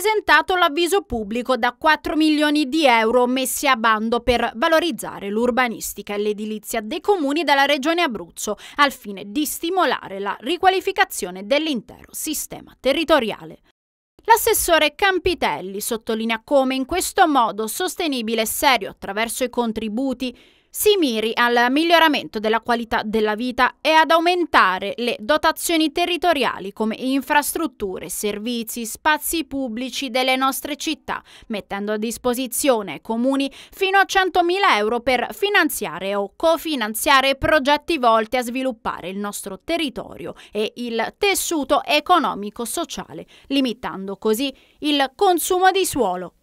presentato l'avviso pubblico da 4 milioni di euro messi a bando per valorizzare l'urbanistica e l'edilizia dei comuni della regione Abruzzo al fine di stimolare la riqualificazione dell'intero sistema territoriale. L'assessore Campitelli sottolinea come in questo modo sostenibile e serio attraverso i contributi si miri al miglioramento della qualità della vita e ad aumentare le dotazioni territoriali come infrastrutture, servizi, spazi pubblici delle nostre città, mettendo a disposizione comuni fino a 100.000 euro per finanziare o cofinanziare progetti volti a sviluppare il nostro territorio e il tessuto economico-sociale, limitando così il consumo di suolo